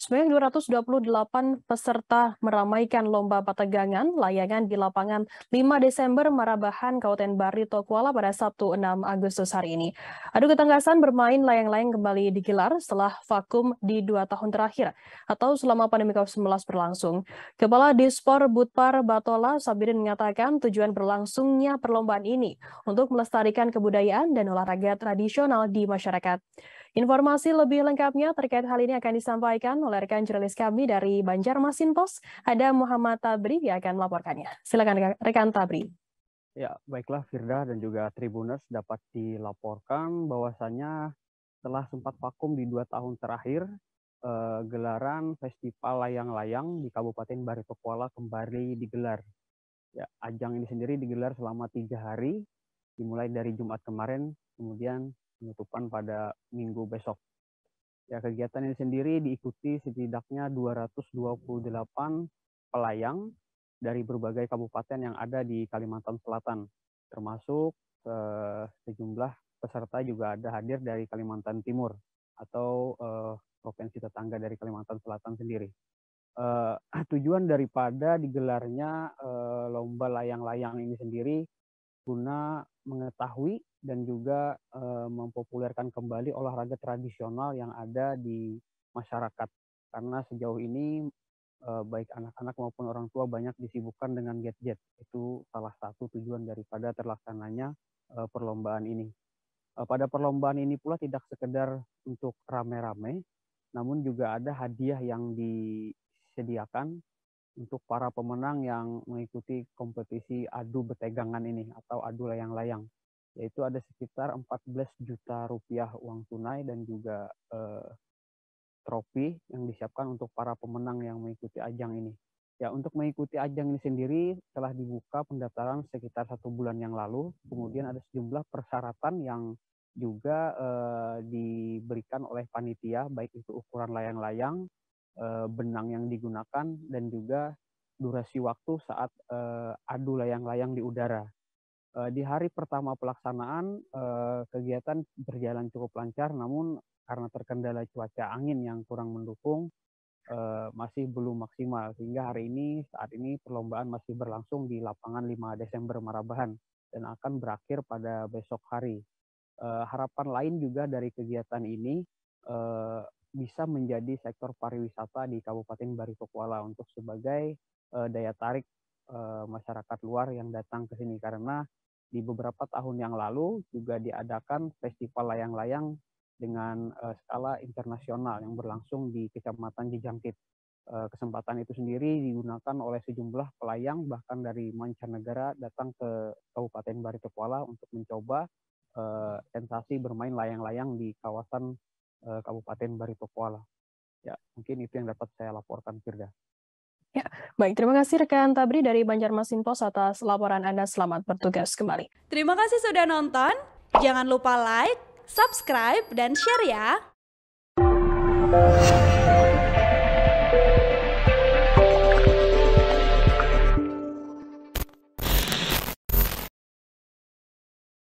sebanyak 228 peserta meramaikan lomba pategangan layangan di lapangan 5 Desember Marabahan, Kabupaten Barito, Kuala pada Sabtu 6 Agustus hari ini. Adu ketangkasan bermain layang-layang kembali digelar setelah vakum di dua tahun terakhir atau selama pandemi COVID-19 berlangsung. Kepala Dispor Butpar Batola Sabirin mengatakan tujuan berlangsungnya perlombaan ini untuk melestarikan kebudayaan dan olahraga tradisional di masyarakat. Informasi lebih lengkapnya terkait hal ini akan disampaikan oleh rekan jurnalis kami dari Banjarmasin Pos, ada Muhammad Tabri yang akan melaporkannya. Silakan rekan Tabri. Ya, baiklah Firda dan juga Tribuners dapat dilaporkan bahwasannya telah sempat vakum di dua tahun terakhir eh, gelaran Festival Layang-Layang di Kabupaten Baritokuala kembali digelar. Ya, ajang ini sendiri digelar selama tiga hari, dimulai dari Jumat kemarin, kemudian penutupan pada minggu besok. Ya, kegiatan ini sendiri diikuti setidaknya 228 pelayang dari berbagai kabupaten yang ada di Kalimantan Selatan, termasuk eh, sejumlah peserta juga ada hadir dari Kalimantan Timur atau eh, provinsi tetangga dari Kalimantan Selatan sendiri. Eh, tujuan daripada digelarnya eh, lomba layang-layang ini sendiri guna mengetahui dan juga eh, mempopulerkan kembali olahraga tradisional yang ada di masyarakat. Karena sejauh ini eh, baik anak-anak maupun orang tua banyak disibukkan dengan gadget. Itu salah satu tujuan daripada terlaksananya eh, perlombaan ini. pada perlombaan ini pula tidak sekedar untuk rame-rame, namun juga ada hadiah yang disediakan untuk para pemenang yang mengikuti kompetisi adu betegangan ini atau adu layang-layang yaitu ada sekitar 14 juta rupiah uang tunai dan juga eh, trofi yang disiapkan untuk para pemenang yang mengikuti ajang ini. Ya, untuk mengikuti ajang ini sendiri telah dibuka pendaftaran sekitar satu bulan yang lalu. Kemudian ada sejumlah persyaratan yang juga eh, diberikan oleh panitia, baik itu ukuran layang-layang, Eh, benang yang digunakan dan juga durasi waktu saat eh, adu layang-layang di udara. Eh, di hari pertama pelaksanaan, kegiatan berjalan cukup lancar, namun karena terkendala cuaca angin yang kurang mendukung, masih belum maksimal. Sehingga hari ini, saat ini perlombaan masih berlangsung di lapangan 5 Desember Marabahan dan akan berakhir pada besok hari. Harapan lain juga dari kegiatan ini, bisa menjadi sektor pariwisata di Kabupaten Barito Kuala untuk sebagai uh, daya tarik uh, masyarakat luar yang datang ke sini karena di beberapa tahun yang lalu juga diadakan festival layang-layang dengan uh, skala internasional yang berlangsung di Kecamatan Jejangkit. Uh, kesempatan itu sendiri digunakan oleh sejumlah pelayang bahkan dari mancanegara datang ke Kabupaten Barito Kuala untuk mencoba uh, sensasi bermain layang-layang di kawasan Eh, Kabupaten Kabupaten Baritokuala. Ya, mungkin itu yang dapat saya laporkan, Firda. Ya, baik. Terima kasih rekan Tabri dari Banjarmasin Pos atas laporan Anda. Selamat bertugas kembali. Terima kasih sudah nonton. Jangan lupa like, subscribe, dan share ya.